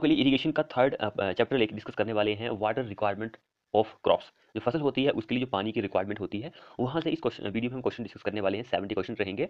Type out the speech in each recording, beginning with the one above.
के लिए इरीगेशन का थर्ड चैप्टर लेकर डिस्कस करने वाले हैं वाटर रिक्वायरमेंट ऑफ क्रॉप्स जो फसल होती है उसके लिए जो पानी की रिक्वायरमेंट होती है वहाँ से इस क्वेश्चन वीडियो में हम क्वेश्चन डिस्कस करने वाले हैं सेवेंटी क्वेश्चन रहेंगे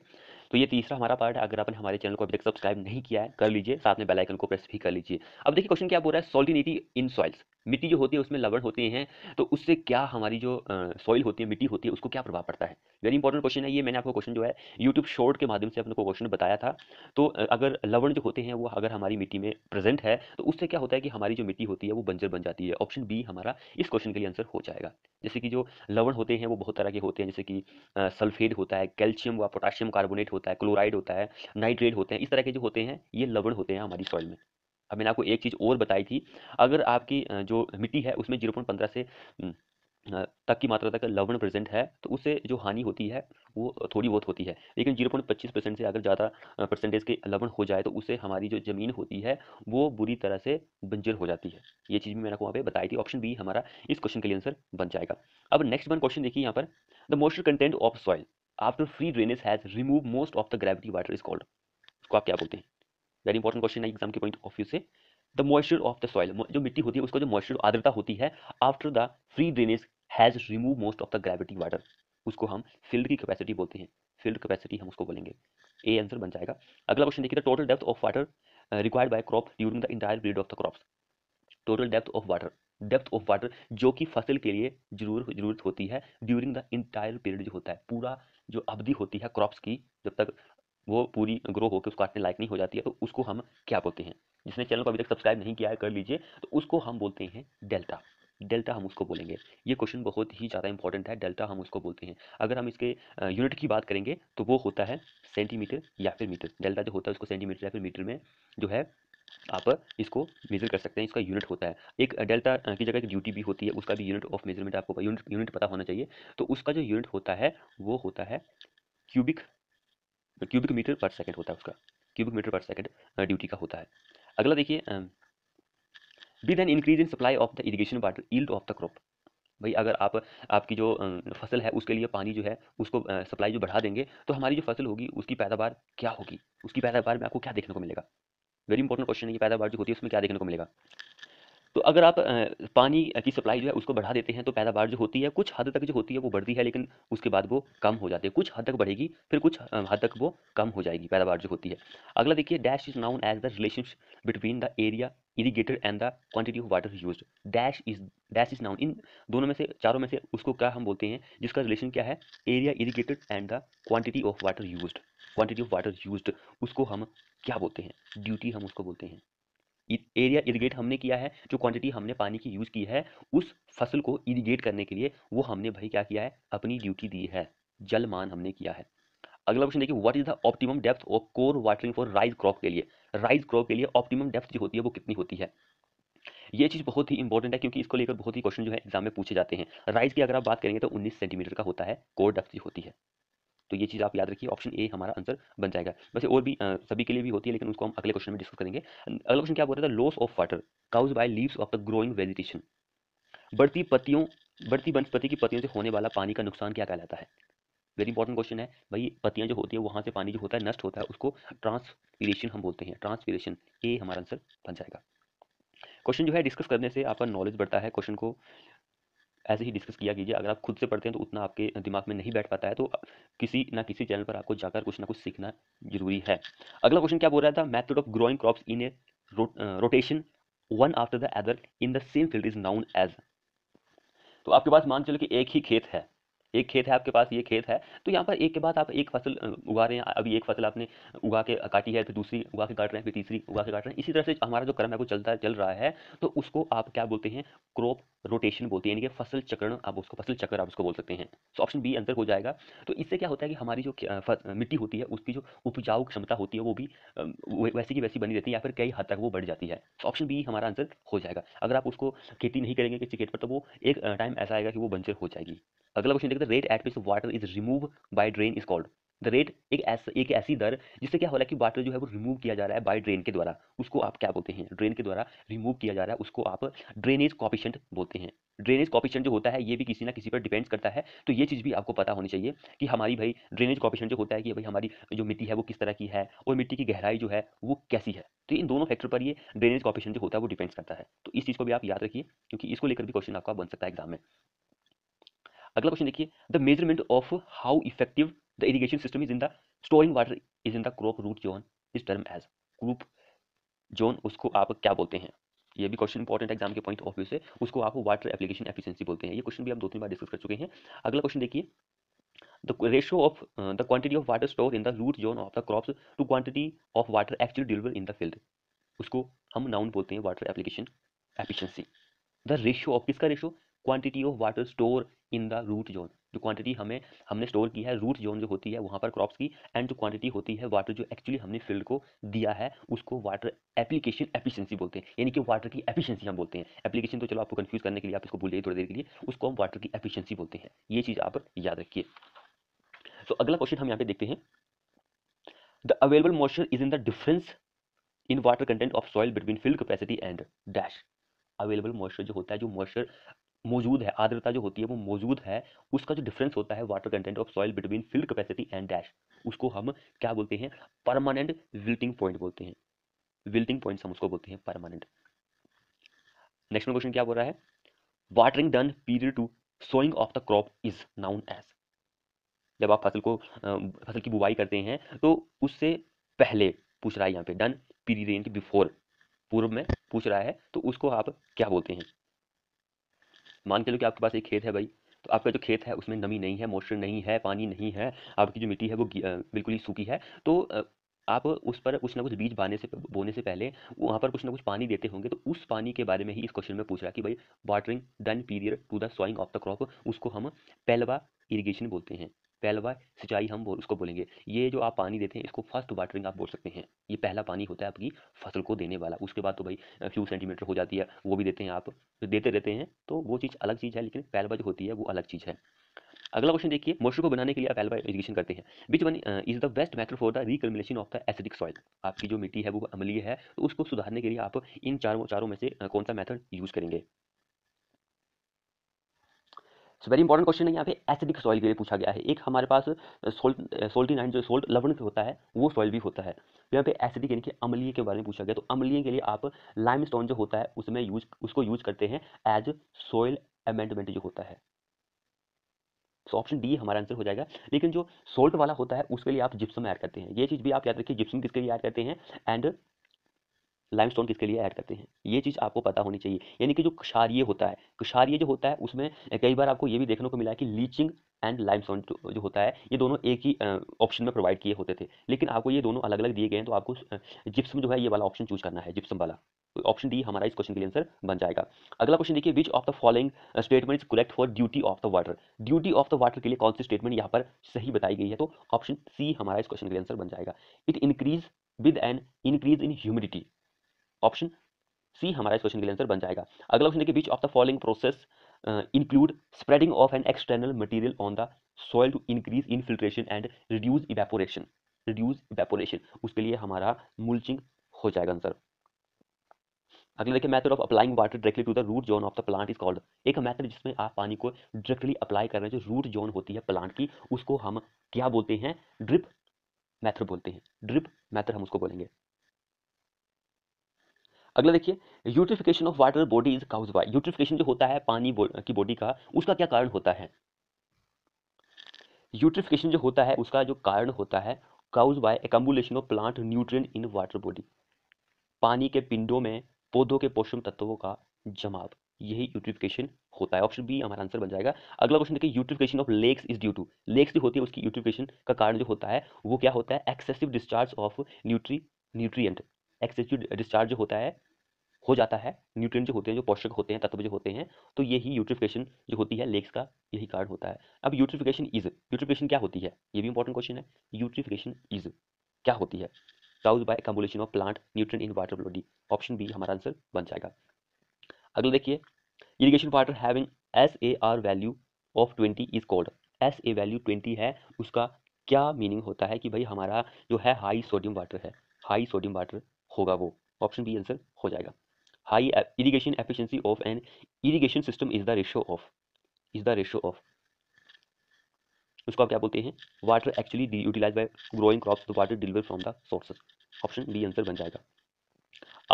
तो ये तीसरा हमारा पार्ट है अगर आपने हमारे चैनल को अभी तक सब्सक्राइब नहीं किया है कर लीजिए साथ में बेलाइकन को प्रेस भी कर लीजिए अब देखिए क्वेश्चन क्या बोल रहा है सॉलिनिटी इन सॉइल्स मिट्टी जो होती है उसमें लवण होते हैं तो उससे क्या हमारी जो सॉइल होती है मिट्टी होती है उसको क्या प्रभाव पड़ता है वेरी इंपॉर्टेंट क्वेश्चन है ये मैंने आपको क्वेश्चन जो है यूट्यूब शॉर्ट के माध्यम से अपने को क्वेश्चन बताया था तो अगर लवण जो होते हैं वो अगर हमारी मिट्टी में प्रेजेंट है तो उससे क्या होता है कि हमारी जो मिट्टी होती है वो बंजर बन जाती है ऑप्शन बी हमारा इस क्वेश्चन के लिए आंसर हो जाएगा जाएगा जैसे कि जो लवण होते हैं वो बहुत तरह के होते हैं जैसे कि सल्फेट होता है कैल्शियम व पोटाशियम कार्बोनेट होता है क्लोराइड होता है नाइट्रेट होते हैं इस तरह के जो होते हैं ये लवण होते हैं हमारी सॉइल में अब मैंने आपको एक चीज़ और बताई थी अगर आपकी जो मिट्टी है उसमें जीरो पॉइंट पंद्रह से तक की मात्रा तक लवण प्रेजेंट है तो उससे जो हानि होती है वो थोड़ी बहुत होती है लेकिन जीरो पॉइंट पच्चीस परसेंट से अगर ज़्यादा परसेंटेज के लवण हो जाए तो उससे हमारी जो ज़मीन होती है वो बुरी तरह से बंजर हो जाती है ये चीज़ भी मैंने आपको वहाँ पे बताई थी ऑप्शन बी हमारा इस क्वेश्चन के लिए आंसर बन जाएगा अब नेक्स्ट वन क्वेश्चन देखिए यहाँ पर the moisture content of soil after free drainage has remove most of the gravity water is called इसको आप क्या बोलते हैं वेरी इंपॉर्टेंट क्वेश्चन है एग्जाम के पॉइंट ऑफ व्यू से the moisture of the soil जो मिट्टी होती है उसको जो मॉइस्चर आर्द्रता होती है after the free drainage has remove most of the gravity water उसको हम फील्ड की कैपेसिटी बोलते हैं फील्ड कैपेसिटी हम उसको बोलेंगे ए आंसर बन जाएगा अगला क्वेश्चन देखिए total depth of water required by crop during the entire period of the crops total depth of water depth of water जो कि फसल के लिए जरूर जरूरत होती है ड्यूरिंग द इंटायर पीरियड जो होता है पूरा जो अवधि होती है क्रॉप्स की जब तक वो पूरी ग्रो होकर उसको काटने लायक नहीं हो जाती है तो उसको हम क्या बोलते हैं जिसने चैनल को अभी तक सब्सक्राइब नहीं किया है कर लीजिए तो उसको हम बोलते हैं डेल्टा डेल्टा हम उसको बोलेंगे ये क्वेश्चन बहुत ही ज़्यादा इंपॉर्टेंट है डेल्टा हम उसको बोलते हैं अगर हम इसके यूनिट की बात करेंगे तो वो होता है सेंटीमीटर या फिर मीटर डेल्टा जो होता है उसको सेंटीमीटर या फिर मीटर में जो है आप इसको मेजर कर सकते हैं इसका यूनिट होता है एक डेल्टा की जगह एक ड्यूटी भी होती है उसका भी यूनिट ऑफ मेजरमेंट आपको यूनिट यूनिट पता होना चाहिए तो उसका जो यूनिट होता है वो होता है क्यूबिक क्यूबिक मीटर पर सेकेंड होता है उसका क्यूबिक मीटर पर सेकेंड ड्यूटी का होता है अगला देखिए with an increase in supply of the irrigation water yield of the crop भाई अगर आप आपकी जो फसल है उसके लिए पानी जो है उसको सप्लाई जो बढ़ा देंगे तो हमारी जो फसल होगी उसकी पैदावार क्या होगी उसकी पैदावार में आपको क्या देखने को मिलेगा वेरी इंपॉर्टेंट क्वेश्चन है ये पैदावार जो होती है उसमें क्या देखने को मिलेगा तो अगर आप पानी की सप्लाई जो है उसको बढ़ा देते हैं तो पैदावार जो होती है कुछ हद तक जो होती है वो बढ़ती है लेकिन उसके बाद वो कम हो जाती है कुछ हद तक बढ़ेगी फिर कुछ हद तक वो कम हो जाएगी पैदावार जो होती है अगला देखिए dash is known as the relationship between the area irrigated and the quantity of water use dash is dash is known इन दोनों में से चारों में से उसको क्या हम बोलते हैं जिसका रिलेशन क्या है area irrigated and the quantity of water use quantity of water use उसको हम क्या बोलते हैं ड्यूटी हम उसको बोलते हैं एरिया इरीगेट हमने किया है जो क्वांटिटी हमने पानी की यूज़ की है उस फसल को इरीगेट करने के लिए वो हमने भाई क्या किया है अपनी ड्यूटी दी है जलमान हमने किया है अगला क्वेश्चन देखिए what is the optimum depth of kor watering for rice crop के लिए राइस क्रॉप के लिए ऑप्टिमम डेप्थ जो होती है वो कितनी होती है ये चीज़ बहुत ही इंपॉर्टेंट है क्योंकि इसको लेकर बहुत ही क्वेश्चन जो है एग्जाम में पूछे जाते हैं राइस की अगर आप बात करेंगे तो 19 सेंटीमीटर का होता है कोर डेप्थ जो होती है तो ये चीज़ आप याद रखिए ऑप्शन ए हमारा आंसर बन जाएगा वैसे और भी आ, सभी के लिए भी होती है लेकिन उसको हम अगले क्वेश्चन में डिस्कस करेंगे अगला क्वेश्चन क्या बोल रहा था loss of water caused by leaves of the growing vegetation बढ़ती पत्तियों बढ़ती वनस्पति की पत्तियों से होने वाला पानी का नुकसान क्या कहलाता है वेरी इंपॉर्टेंट क्वेश्चन है भाई पत्तियां जो होती है वहाँ से पानी जो होता है नष्ट होता है उसको ट्रांसपीरेशन हम बोलते हैं ट्रांसपीरेशन ये हमारा आंसर बन जाएगा क्वेश्चन जो है डिस्कस करने से आपका नॉलेज बढ़ता है क्वेश्चन को ऐसे ही डिस्कस किया कीजिए अगर आप खुद से पढ़ते हैं तो उतना आपके दिमाग में नहीं बैठ पाता है तो किसी ना किसी चैनल पर आपको जाकर कुछ ना कुछ सीखना जरूरी है अगला क्वेश्चन क्या बोल रहा था method of growing crops in a rotation one after the other in the same field is known as तो आपके पास मान चलो कि एक ही खेत है एक खेत है आपके पास ये खेत है तो यहाँ पर एक के बाद आप एक फसल उगा रहे हैं अभी एक फसल आपने उगा के काटी है फिर दूसरी उगा के काट रहे हैं फिर तीसरी उगा के काट रहे हैं इसी तरह से हमारा जो क्रम है वो चलता चल रहा है तो उसको आप क्या बोलते हैं क्रॉप रोटेशन बोलते हैं यानी कि फसल चक्रण आप उसको फसल चक्र आप उसको बोल सकते हैं सो तो ऑप्शन बी अंतर हो जाएगा तो इससे क्या होता है कि हमारी जो मिट्टी होती है उसकी जो उपजाऊ क्षमता होती है वो भी वैसी की वैसी बनी रहती है या फिर कई हद तक वो बढ़ जाती है तो ऑप्शन बी हमारा आंसर हो जाएगा अगर आप उसको खेती नहीं करेंगे किसी खेत पर तो वो एक टाइम ऐसा आएगा कि वो बंजर हो जाएगी अगला क्वेश्चन तक the rate at which water is remove by drain is called the rate एक ऐसा एक ऐसी दर जिससे क्या हो रहा है कि वाटर जो है वो रिमूव किया जा रहा है बाय ड्रेन के द्वारा उसको आप क्या बोलते हैं ड्रेन के द्वारा रिमूव किया जा रहा है उसको आप ड्रेनेज कॉपिशेंट बोलते हैं ड्रेनेज कॉपिशेंट जो होता है ये भी किसी ना किसी पर डिपेंड्स करता है तो ये चीज़ भी आपको पता होनी चाहिए कि हमारी भाई ड्रेनेज कॉपिशेंट जो होता है कि भाई हमारी जो मिट्टी है वो किस तरह की है और मिट्टी की गहराई जो है वो कैसी है तो इन दोनों फैक्टर पर ये ड्रेनेज कॉपिशेंट जो होता है वो डिपेंड्स करता है तो इस चीज़ को भी आप याद रखिए क्योंकि इसको लेकर भी क्वेश्चन आपका बन सकता है एग्जाम में अगला क्वेश्चन देखिए the measurement of how effective the irrigation system is in the storing water is in the crop root zone is term as crop zone उसको आप क्या बोलते हैं ये भी क्वेश्चन इंपॉर्टेंट एग्जाम के पॉइंट ऑफ व्यू से उसको आप वाटर एप्लीकेशन एफिशिएंसी बोलते हैं ये क्वेश्चन भी हम दो तीन बार डिस्कस कर चुके हैं अगला क्वेश्चन देखिए the ratio of the quantity of water store in the root zone of the crop to quantity of water actually deliver in the field उसको हम नाउन बोलते हैं water application efficiency the ratio of किसका ratio quantity of water store in the root zone जो quantity हमें हमने store की है रूट जोन जो होती है वहाँ पर क्रॉप्स की एंड जो क्वांटिटी होती है वाटर जो एक्चुअली हमने फील्ड को दिया है उसको वाटर एप्लीकेशन एफिशिएंसी बोलते हैं यानी कि वाटर की एफिशिएंसी हम बोलते हैं एप्लीकेशन तो चलो आपको कंफ्यूज करने के लिए आप इसको भूल जाइए थोड़ी देर के लिए उसको हम वाटर की एफिशियंसी बोलते हैं ये चीज़ आप याद रखिए तो अगला क्वेश्चन हम यहाँ पे देखते हैं the available moisture is in the difference in water content of soil between field capacity and dash available moisture जो होता है जो मॉइस्चर मौजूद है आर्द्रता जो होती है वो मौजूद है उसका जो डिफरेंस होता है water content of soil between field capacity and dash उसको हम क्या बोलते हैं परमानेंट विल्टिंग पॉइंट बोलते हैं विल्टिंग पॉइंट हम उसको बोलते हैं परमानेंट नेक्स्ट क्वेश्चन क्या बोल रहा है watering done period to sowing of the crop is known as जब आप फसल को फसल की बुवाई करते हैं तो उससे पहले पूछ रहा है यहाँ पे डन पीरियड बिफोर पूर्व में पूछ रहा है तो उसको आप क्या बोलते हैं मान के लो कि आपके पास एक खेत है भाई तो आपका जो खेत है उसमें नमी नहीं है मॉइस्चर नहीं है पानी नहीं है आपकी जो मिट्टी है वो बिल्कुल ही सूखी है तो आप उस पर कुछ ना कुछ बीज बाने से बोने से पहले वहाँ पर कुछ ना कुछ पानी देते होंगे तो उस पानी के बारे में ही इस क्वेश्चन में पूछ रहा है कि भाई watering done period to the sowing of the crop उसको हम पहलवा इरिगेशन बोलते हैं पहलवा सिंचाई हम उसको बोलेंगे ये जो आप पानी देते हैं इसको फर्स्ट वाटरिंग आप बोल सकते हैं ये पहला पानी होता है आपकी फसल को देने वाला उसके बाद तो भाई फ्यू सेंटीमीटर हो जाती है वो भी देते हैं आप देते रहते हैं तो वो चीज़ अलग चीज़ है लेकिन पहलवा जो होती है वो अलग चीज़ है अगला क्वेश्चन देखिए मोशर को बनाने के लिए आप एलवा इरीगेशन करते हैं which one is the best method for the reclamation of the acidic soil आपकी जो मिट्टी है वो अमलीय है तो उसको सुधारने के लिए आप इन चारों चारों में से कौन सा मेथड यूज़ करेंगे सो वेरी इंपॉर्टेंट क्वेश्चन है यहाँ पे एसिडिक सॉइल के लिए पूछा गया है एक हमारे पास सोल्ट सोल्टी नाइन जो सोल्ट लवण होता है वो सॉइल भी होता है तो यहाँ पे एसिडिक यानी कि अम्लीय के बारे में पूछा गया तो अम्लीय के लिए आप लाइम जो होता है उसमें यूज उसको यूज करते हैं एज सॉइल अमेंडमेंट जो होता है सो ऑप्शन डी हमारा आंसर हो जाएगा लेकिन जो सोल्ट वाला होता है उसके लिए आप जिप्सम ऐड करते हैं ये चीज़ भी आप याद रखिए जिप्सम किसके लिए ऐड करते हैं एंड लाइम स्टोन किसके लिए ऐड करते हैं ये चीज़ आपको पता होनी चाहिए यानी कि जो क्षारिय होता है क्षारिय जो होता है उसमें कई बार आपको ये भी देखने को मिला है कि लीचिंग एंड लाइम स्टोन जो होता है ये दोनों एक ही ऑप्शन में प्रोवाइड किए होते थे लेकिन आपको ये दोनों अलग अलग दिए गए हैं तो आपको जिप्सम जो है ये वाला ऑप्शन चूज करना है जिप्सम वाला ऑप्शन तो डी हमारा इस क्वेश्चन के लिए आंसर बन जाएगा अगला क्वेश्चन देखिए which of the following statement is correct for duty of the water duty of the water के लिए कौन सी स्टेटमेंट यहाँ पर सही बताई गई है तो ऑप्शन सी हमारा इस क्वेश्चन के लिए आंसर बन जाएगा it increase with an increase in humidity option C हमारा इस क्वेश्चन के लिए आंसर बन जाएगा अगला क्वेश्चन के which of the following process include spreading of an external material on the soil to increase infiltration and reduce evaporation reduce evaporation उसके लिए हमारा मुलचिंग हो जाएगा आंसर अगले देखिए method of applying water directly to the root zone of the plant is called एक method जिसमें आप पानी को डायरेक्टली अप्लाई कर रहे हैं जो रूट जोन होती है प्लांट की उसको हम क्या बोलते हैं ड्रिप मैथड बोलते हैं ड्रिप मैथड हम उसको बोलेंगे अगला देखिए eutrophication of water body is caused by eutrophication जो होता है पानी की बॉडी का उसका क्या कारण होता है यूट्रिफिकेशन जो होता है उसका जो कारण होता है caused by accumulation of plant nutrient in water body पानी के पिंडों में पौधों के पोषण तत्वों का जमाव यही यूट्रिफिकेशन होता है ऑप्शन बी हमारा आंसर बन जाएगा अगला क्वेश्चन देखिए eutrophication of lakes is due to lakes जो होती है उसकी यूट्रिफिकेशन का कारण जो होता है वो क्या होता है excessive discharge of nutri nutrient excessive discharge जो होता है हो जाता है न्यूट्रिएंट जो होते हैं जो पौष्टिक होते हैं तत्व जो होते हैं तो यही यूट्रिफिकेशन जो होती है लेक्स का यही कारण होता है अब यूट्रिफिकेशन इज यूट्रिफिकेशन क्या होती है ये भी इंपॉर्टेंट क्वेश्चन है यूट्रिफिकेशन इज क्या होती है caused by accumulation of plant nutrient in water body option B हमारा आंसर बन जाएगा अगला देखिए irrigation water having S A R value of twenty is called S A value twenty है उसका क्या मीनिंग होता है कि भाई हमारा जो है हाई सोडियम वाटर है हाई सोडियम वाटर होगा वो ऑप्शन बी आंसर हो जाएगा high e, irrigation efficiency of an irrigation system is the ratio of is the ratio of उसको आप क्या बोलते हैं water actually D utilise by growing crops the water deliver from the sources option B answer बन जाएगा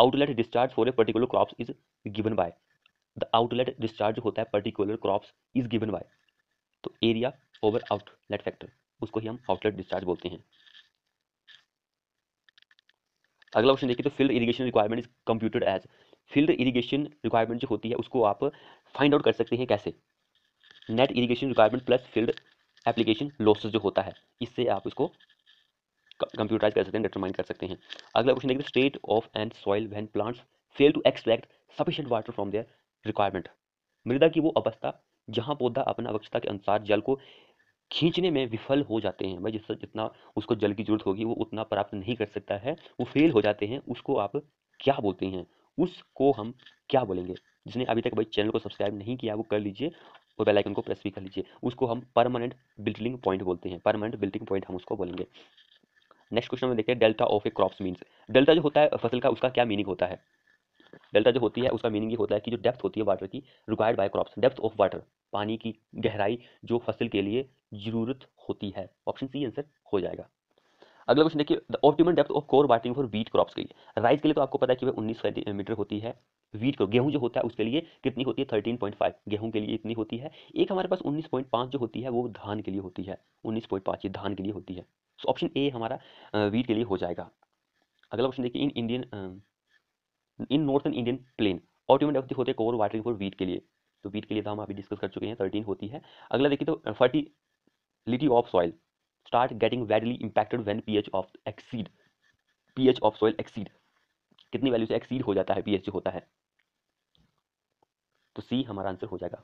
outlet discharge for a particular crops is given by the outlet discharge होता है particular crops is given by तो area over outlet factor उसको ही हम outlet discharge बोलते हैं अगला क्वेश्चन देखिए तो field irrigation requirement is computed as field irrigation requirement जो होती है उसको आप फाइंड आउट कर सकते हैं कैसे net irrigation requirement plus field application losses जो होता है इससे आप इसको कंप्यूटराइज कर सकते हैं डिटरमाइन कर सकते हैं अगला क्वेश्चन देखिए state of and soil when plants fail to extract sufficient water from their requirement मृदा की वो अवस्था जहाँ पौधा अपना अवस्था के अनुसार जल को खींचने में विफल हो जाते हैं भाई जिससे जितना उसको जल की जरूरत होगी वो उतना प्राप्त नहीं कर सकता है वो फेल हो जाते हैं उसको आप क्या बोलते हैं उसको हम क्या बोलेंगे जिसने अभी तक भाई चैनल को सब्सक्राइब नहीं किया वो कर लीजिए और बेल आइकन को प्रेस भी कर लीजिए उसको हम परमानेंट बिल्डिंग पॉइंट बोलते हैं परमानेंट बिल्डिंग पॉइंट हम उसको बोलेंगे नेक्स्ट क्वेश्चन में देखते हैं delta of a crops means delta जो होता है फसल का उसका क्या मीनिंग होता है डेल्टा जो होती है उसका मीनिंग ये होता है कि जो डेप्थ होती है वाटर की required by crops depth of water पानी की गहराई जो फसल के लिए जरूरत होती है ऑप्शन सी आंसर हो जाएगा अगला क्वेश्चन देखिए the optimum depth of kor watering for wheat crops के लिए राइस के लिए तो आपको पता है कि वह उन्नीस मीटर होती है वीट को गेहूं जो होता है उसके लिए कितनी होती है थर्टीन पॉइंट फाइव गेहूं के लिए इतनी होती है एक हमारे पास उन्नीस पॉइंट पाँच जो होती है वो धान के लिए होती है उन्नीस पॉइंट पाँच ये धान के लिए होती है सो ऑप्शन ए हमारा वीट के लिए हो जाएगा अगला क्वेश्चन देखिए in Indian in northern Indian plain ऑटोमेट डेप्थ होते कोर वाटरिंग फॉर वीट के लिए तो वीट के लिए तो हम अभी डिस्कस कर चुके हैं थर्टीन होती है अगला देखिए तो fertility of soil start getting badly impacted when pH of exceed pH of soil exceed कितनी वैल्यू से एक्सीड हो जाता है पीएच जो होता है तो सी हमारा आंसर हो जाएगा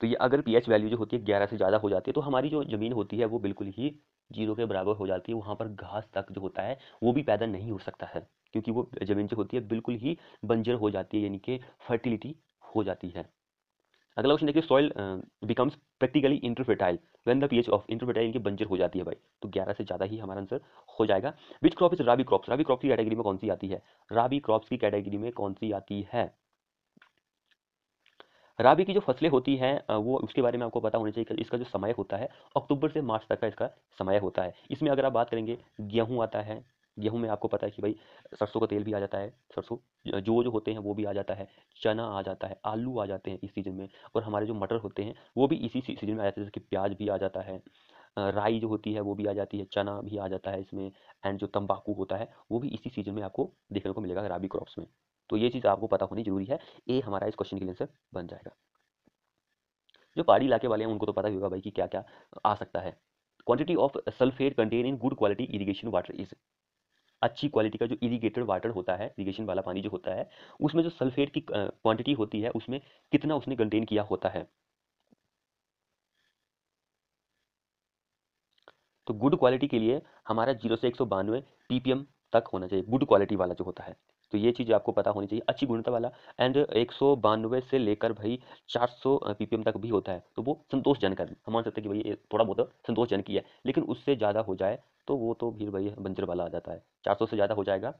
तो ये अगर पीएच वैल्यू जो होती है ग्यारह से ज़्यादा हो जाती है तो हमारी जो ज़मीन होती है वो बिल्कुल ही जीरो के बराबर हो जाती है वहाँ पर घास तक जो होता है वो भी पैदा नहीं हो सकता है क्योंकि वो ज़मीन जो होती है बिल्कुल ही बंजर हो जाती है यानी कि फर्टिलिटी हो जाती है अगला क्वेश्चन देखिए soil becomes practically infertile when the pH of infertile इनकी बंजर हो जाती है भाई तो 11 से ज़्यादा ही हमारा आंसर हो जाएगा which crop is rabi crops rabi crop की कैटेगरी में कौन सी आती है राबी क्रॉप्स की कैटेगरी में कौन सी आती है राबी की जो फसलें होती हैं वो उसके बारे में आपको पता होना चाहिए इसका जो समय होता है अक्टूबर से मार्च तक का इसका समय होता है इसमें अगर आप बात करेंगे गेहूं आता है गेहूँ में आपको पता है कि भाई सरसों का तेल भी आ जाता है सरसों जो जो होते हैं वो भी आ जाता है चना आ जाता है आलू आ जाते हैं इस सीज़न में और हमारे जो मटर होते हैं वो भी इसी सीज़न में आ जाते हैं जैसे कि प्याज भी आ जाता है राई जो होती है वो भी आ जाती है चना भी आ जाता है इसमें एंड जो तंबाकू होता है वो भी इसी सीज़न में आपको देखने को मिलेगा राबी क्रॉप्स में तो ये चीज़ आपको पता होनी जरूरी है ये हमारा इस क्वेश्चन के आंसर बन जाएगा जो पहाड़ी इलाके वाले हैं उनको तो पता ही होगा भाई कि क्या क्या आ सकता है quantity of sulphate content in good quality irrigation water is अच्छी क्वालिटी का जो इरीगेटेड वाटर होता है इरीगेशन वाला पानी जो होता है उसमें जो सल्फेट की क्वांटिटी होती है उसमें कितना उसने कंटेन किया होता है तो गुड क्वालिटी के लिए हमारा जीरो से एक सौ बानवे पीपीएम तक होना चाहिए गुड क्वालिटी वाला जो होता है तो ये चीज़ आपको पता होनी चाहिए अच्छी गुणवत्ता वाला एंड एक से लेकर भाई 400 पीपीएम तक भी होता है तो वो संतोषजनक है हम मान सकते हैं कि भाई ये थोड़ा बहुत संतोषजनक ही है लेकिन उससे ज़्यादा हो जाए तो वो तो भी भाई बंजर वाला आ जाता है 400 से ज़्यादा हो जाएगा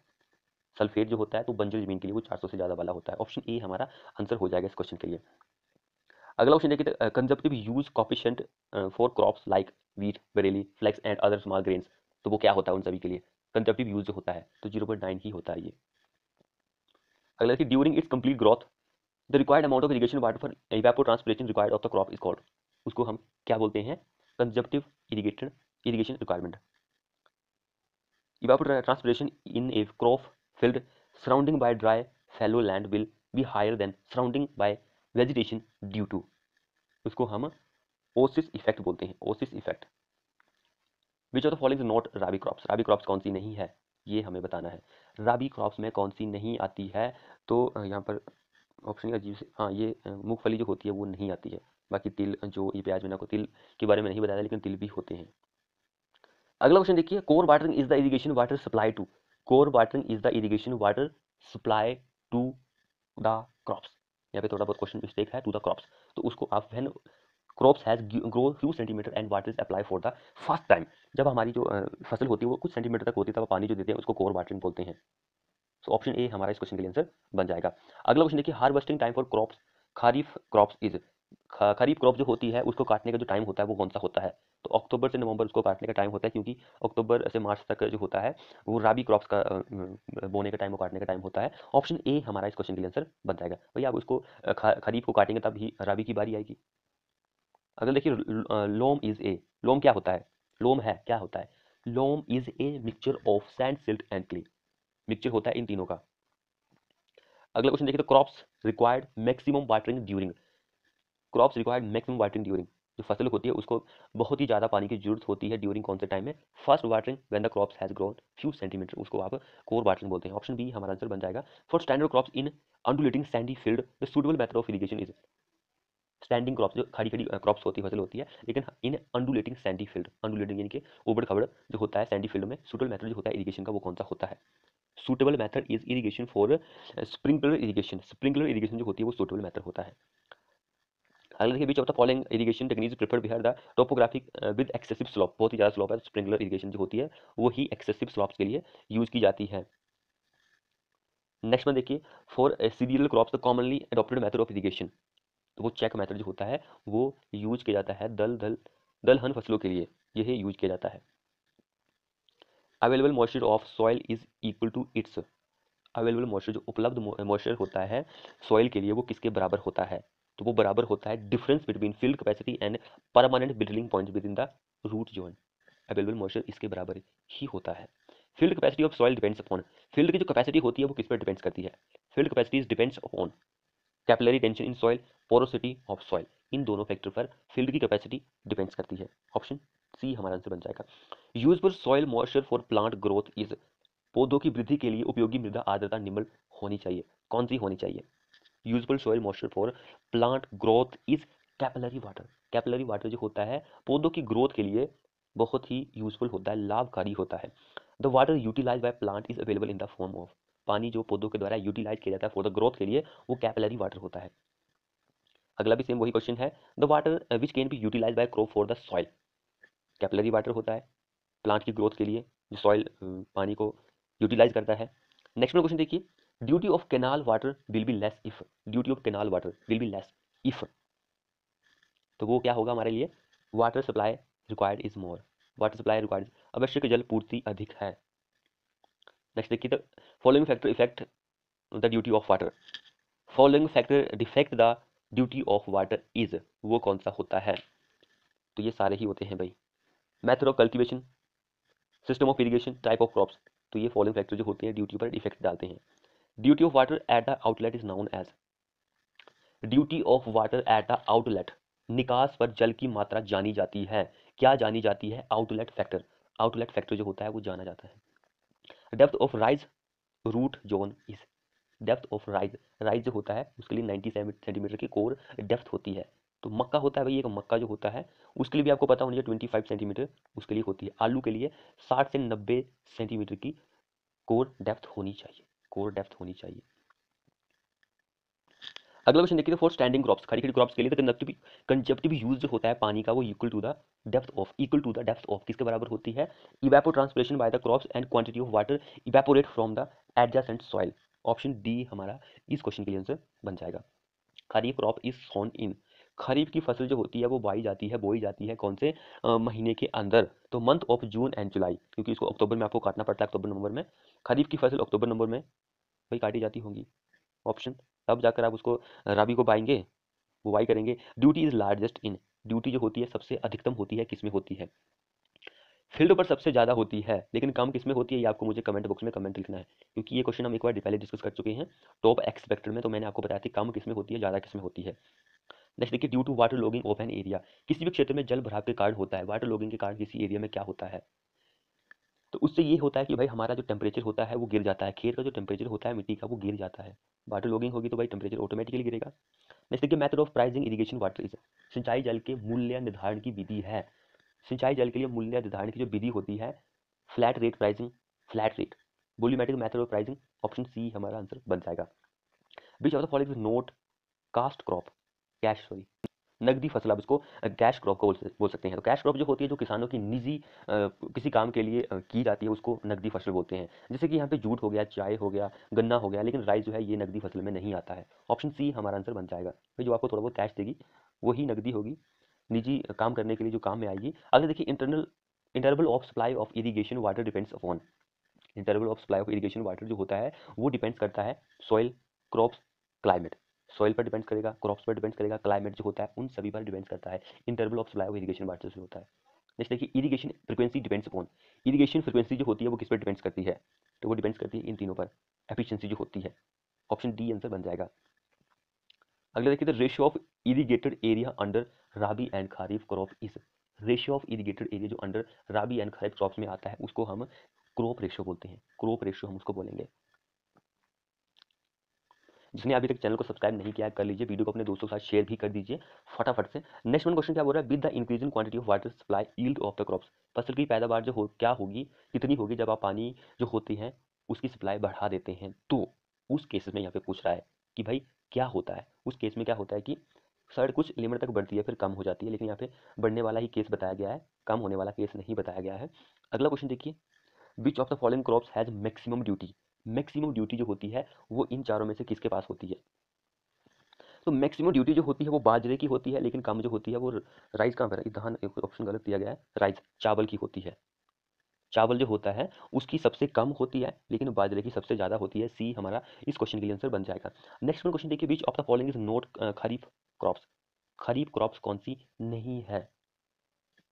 सल्फेट जो होता है तो बंजर जमीन के लिए वो 400 से ज़्यादा वाला होता है ऑप्शन ए हमारा आंसर हो जाएगा इस क्वेश्चन के लिए अगला क्वेश्चन देखिए consumptive use coefficient for crops like wheat barley flax and other small grains तो वो क्या होता है उन सभी के लिए कंजप्टिव यूज होता है तो जीरो पॉइंट नाइन ही होता है ये अगला कि during its complete growth the required amount of irrigation water for evapotranspiration required of the crop is called उसको हम क्या बोलते हैं consumptive irrigated irrigation requirement evapotranspiration in a crop field surrounding by dry fallow land will be higher than surrounding by vegetation due to उसको हम oasis effect बोलते हैं oasis effect which of the following not rabi crops rabi crops कौन सी नहीं है ये हमें बताना है राबी क्रॉप्स में कौन सी नहीं आती है तो यहाँ पर ऑप्शन अजीब से हाँ ये मूँगफली जो होती है वो नहीं आती है बाकी तिल जो ये प्याज मैंने को तिल के बारे में नहीं बताया लेकिन तिल भी होते हैं अगला क्वेश्चन देखिए core watering is the irrigation water supply to core watering is the irrigation water supply to the crops यहाँ पे थोड़ा बहुत क्वेश्चन मिस्टेक है टू द क्रॉप्स तो उसको आप when crops has grow few centimetre and water is apply for the first time जब हमारी जो फसल होती है वो कुछ सेंटीमीटर तक होती है तब पानी जो देते हैं उसको कोर वाटरिंग बोलते हैं सो ऑप्शन ए हमारा इस क्वेश्चन के लिए आंसर बन जाएगा अगला क्वेश्चन देखिए harvesting time for crops kharif crops is kharif crop जो होती है उसको काटने का जो टाइम होता है वो कौन सा होता है तो अक्टूबर से नवंबर उसको काटने का टाइम होता है क्योंकि अक्टूबर से मार्च तक जो होता है वो राबी क्रॉप्स का बोने का टाइम और काटने का टाइम होता है ऑप्शन ए हमारा इस क्वेश्चन के लिए आंसर बन जाएगा भैया आप उसको खरीफ को काटेंगे तब ही राबी की बारी आएगी अगर देखिए लोम इज ए लोम क्या होता है लोम है क्या होता है loam is a mixture of sand silt and clay mixture होता है इन तीनों का अगला क्वेश्चन देखिए तो crops required maximum watering during crops required maximum watering during जो फसल होती है उसको बहुत ही ज़्यादा पानी की जरूरत होती है ड्यूरिंग कौन से टाइम में first watering when the crops has grown few centimetre उसको आप कोर वाटरिंग बोलते हैं ऑप्शन बी हमारा आंसर बन जाएगा for standard crops in undulating sandy field the suitable method of irrigation is standing crops जो खड़ी खड़ी क्रॉप्स होती है फसल होती है लेकिन in undulating sandy field undulating यानी कि ओबड़ खबड़ जो होता है सैंडी फील्ड में सूटेबल मैथड जो होता है इरीगेशन का वो कौन सा होता है suitable method is irrigation for sprinkler irrigation sprinkler irrigation जो होती है वो सूटेबल मेथड होता है अगर देखिए which of the following irrigation technique preferred बिहार the topographic with excessive slope बहुत ही ज़्यादा स्लॉप है स्प्रिंकलर इरीगेशन जो होती है वो ही एक्सेसिव स्लॉप्स के लिए यूज़ की जाती है नेक्स्ट में देखिए for cereal crops the commonly adopted method of irrigation वो चेक मेथड जो होता है वो यूज किया जाता है दल दल दलहन फसलों के लिए यह यूज किया जाता है available moisture of soil is equal to its available moisture जो उपलब्ध मॉइस्चर होता है सॉइल के लिए वो किसके बराबर होता है तो वो बराबर होता है difference between field capacity and permanent building point within the root zone available moisture इसके बराबर ही होता है field capacity of soil depends upon field की जो कैपेसिटी होती है वो किस पर डिपेंड्स करती है field capacity depends upon capillary tension in soil porosity of soil इन दोनों फैक्टर पर फील्ड की कैपेसिटी डिपेंड्स करती है ऑप्शन सी हमारा आंसर बन जाएगा useful soil moisture for plant growth is पौधों की वृद्धि के लिए उपयोगी मृदा आर्द्रता निम्न होनी चाहिए कौन सी होनी चाहिए useful soil moisture for plant growth is capillary water capillary water जो होता है पौधों की ग्रोथ के लिए बहुत ही यूजफुल होता है लाभकारी होता है the water utilise by plant is available in the form of पानी जो पौधों के द्वारा यूटिलाइज किया जाता है फॉर द ग्रोथ के लिए वो कैपिलरी वाटर होता है अगला भी सेम वही क्वेश्चन है the water which can be utilise by crop for the soil capillary water होता है प्लांट की ग्रोथ के लिए जो सॉइल uh, पानी को यूटिलाइज करता है नेक्स्ट में क्वेश्चन देखिए duty of canal water will be less if duty of canal water will be less if तो वो क्या होगा हमारे लिए water supply required is more water supply required आवश्यक जल पूर्ति अधिक है नेक्स्ट देखिए the following factor effect the duty of water following factor defect the duty of water is वो कौन सा होता है तो ये सारे ही होते हैं भाई method of cultivation system of irrigation type of crops तो ये फॉलोइंग फैक्टर जो होते हैं ड्यूटी पर इफेक्ट डालते हैं duty of water at the outlet is known as duty of water at the outlet निकास पर जल की मात्रा जानी जाती है क्या जानी जाती है आउटलेट फैक्टर आउटलेट फैक्टर जो होता है वो जाना जाता है depth of rice root zone is depth of rice rice जो होता है उसके लिए सेवन सेंटीमीटर की कोर डेप्थ होती है तो मक्का होता है भैया एक मक्का जो होता है उसके लिए भी आपको पता होना चाहिए ट्वेंटी फाइव सेंटीमीटर उसके लिए होती है आलू के लिए साठ से नब्बे सेंटीमीटर की कोर डेप्थ होनी चाहिए कोर डेप्थ होनी चाहिए अगला क्वेश्चन देखिए फॉर स्टैंडिंग क्रॉप्स खड़ी खड़ी क्रॉप्स के लिए कंजप्टिव कंजप्टिव यूज जो होता है पानी का वो equal to the depth of equal to the depth of किसके बराबर होती है evapotranspiration by the crops and quantity of water evaporate from the adjacent soil option D हमारा इस क्वेश्चन के लिए आंसर बन जाएगा kharif crop is sown in kharif की फसल जो होती है वो बाई जाती है बोई जाती है कौन से आ, महीने के अंदर तो month of June and July क्योंकि इसको अक्टूबर में आपको काटना पड़ता है अक्टूबर नवंबर में खरीफ की फसल अक्टूबर नवंबर में वही काटी जाती होंगी ऑप्शन तब जाकर आप उसको राबी को पाएंगे वो वाई करेंगे duty is largest in duty जो होती है सबसे अधिकतम होती है किस में होती है फील्ड पर सबसे ज़्यादा होती है लेकिन कम किस में होती है ये आपको मुझे कमेंट बॉक्स में कमेंट लिखना है क्योंकि ये क्वेश्चन हम एक बार पहले डिस्कस कर चुके हैं टॉप एक्सपेक्टर में तो मैंने आपको बताया था कम किस में होती है ज़्यादा किस में होती है नेक्स्ट देखिए due to water logging of an area किसी भी क्षेत्र में जल भराव के कारण होता है वाटर लॉगिंग के कारण किसी एरिया में क्या होता है तो उससे ये होता है कि भाई हमारा जो टेम्परेचर होता है वो गिर जाता है खेत का जो टेम्परेचर होता है मिट्टी का वो गिर जाता है वाटर लॉगिंग होगी तो भाई टेम्परेचर ऑटोमेटिकली गिरेगा नेक्स्ट देखिए method of pricing irrigation water is सिंचाई जल के मूल्य निर्धारण की विधि है सिंचाई जल के लिए मूल्य निर्धारण की जो विधि होती है flat rate pricing flat rate volumetric method of pricing option C हमारा आंसर बन जाएगा which of the following not cast crop cash sorry नगदी फसल आप इसको कैश क्रॉप को बोल सकते हैं तो कैश क्रॉप जो होती है जो किसानों की निजी किसी काम के लिए की जाती है उसको नगदी फसल बोलते हैं जैसे कि यहाँ पे जूट हो गया चाय हो गया गन्ना हो गया लेकिन राइस जो है ये नगदी फसल में नहीं आता है ऑप्शन सी हमारा आंसर बन जाएगा जो आपको थोड़ा बहुत कैश देगी वही नगदी होगी निजी काम करने के लिए जो काम में आएगी अगर देखिए internal interval of supply of irrigation water depends upon interval of supply of irrigation water जो होता है वो डिपेंड्स करता है सॉइल क्रॉप्स क्लाइमेट सॉइल पर डिपेंड करेगा क्रॉप्स पर डिपेंड करेगा क्लाइमेट जो होता है उन सभी पर डिपेंड करता है interval of supply of irrigation water से होता है नेक्स्ट देखिए irrigation frequency depends upon irrigation frequency जो होती है वो किस पर डिपेंड्स करती है तो वो डिपेंड्स करती है इन तीनों पर एफिशिएंसी जो होती है ऑप्शन डी आंसर बन जाएगा अगला देखिए ratio of irrigated area under rabi and kharif crop is ratio of irrigated area जो under rabi and kharif crops में आता है उसको हम क्रॉप रेशियो बोलते हैं क्रॉप रेशियो हम उसको बोलेंगे जिसने अभी तक चैनल को सब्सक्राइब नहीं किया कर लीजिए वीडियो को अपने दोस्तों के साथ शेयर भी कर दीजिए फटाफट से नेक्स्ट वन क्वेश्चन क्या बोल रहा है with the increasing quantity of water supply yield of the crops फसल की पैदावार जो हो क्या होगी कितनी होगी जब आप पानी जो होती है उसकी सप्लाई बढ़ा देते हैं तो उस केस में यहाँ पे पूछ रहा है कि भाई क्या होता है उस केस में क्या होता है कि सर कुछ लिमिट तक बढ़ती है फिर कम हो जाती है लेकिन यहाँ पे बढ़ने वाला ही केस बताया गया है कम होने वाला केस नहीं बताया गया है अगला क्वेश्चन देखिए which of the following crops has maximum duty maximum duty जो होती है वो इन चारों में से किसके पास होती है तो मैक्सिमम ड्यूटी जो होती है वो बाजरे की होती है लेकिन कम जो होती है वो राइस का धान ऑप्शन गलत दिया गया है राइस चावल की होती है चावल जो होता है उसकी सबसे कम होती है लेकिन बाजरे की सबसे ज़्यादा होती है सी हमारा इस क्वेश्चन के लिए आंसर बन जाएगा नेक्स्ट क्वेश्चन देखिए which of the following is not kharif crops kharif crops कौन सी नहीं है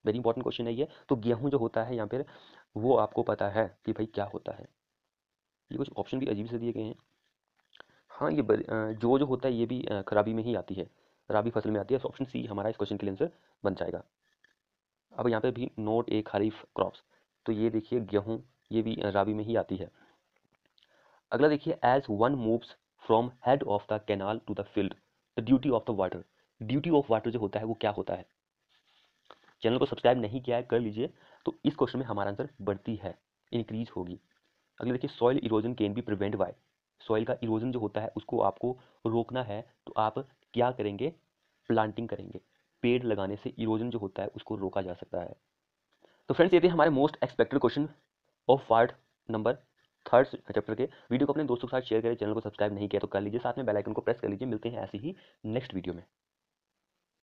वेरी इंपॉर्टेंट क्वेश्चन है ये तो गेहूं जो होता है यहाँ फिर वो आपको पता है कि भाई क्या होता है ये कुछ ऑप्शन भी अजीब से दिए गए हैं हाँ ये जो जो होता है ये भी खराबी में ही आती है रबी फसल में आती है ऑप्शन तो सी हमारा इस क्वेश्चन के लिए आंसर बन जाएगा अब यहाँ पे भी नोट ए खरीफ क्रॉप्स तो ये देखिए गेहूँ ये भी राबी में ही आती है अगला देखिए as one moves from head of the canal to the field the duty of the water duty of water जो होता है वो क्या होता है चैनल को सब्सक्राइब नहीं किया है कर लीजिए तो इस क्वेश्चन में हमारा आंसर बढ़ती है इंक्रीज होगी अगले देखिए soil erosion can be prevent by soil का इरोजन जो होता है उसको आपको रोकना है तो आप क्या करेंगे प्लांटिंग करेंगे पेड़ लगाने से इरोजन जो होता है उसको रोका जा सकता है तो फ्रेंड्स ये थे हमारे most expected question of part number third chapter के वीडियो को अपने दोस्तों के साथ शेयर करें चैनल को सब्सक्राइब नहीं किया तो कर लीजिए साथ में बेल आइकन को प्रेस कर लीजिए मिलते हैं ऐसे ही नेक्स्ट वीडियो में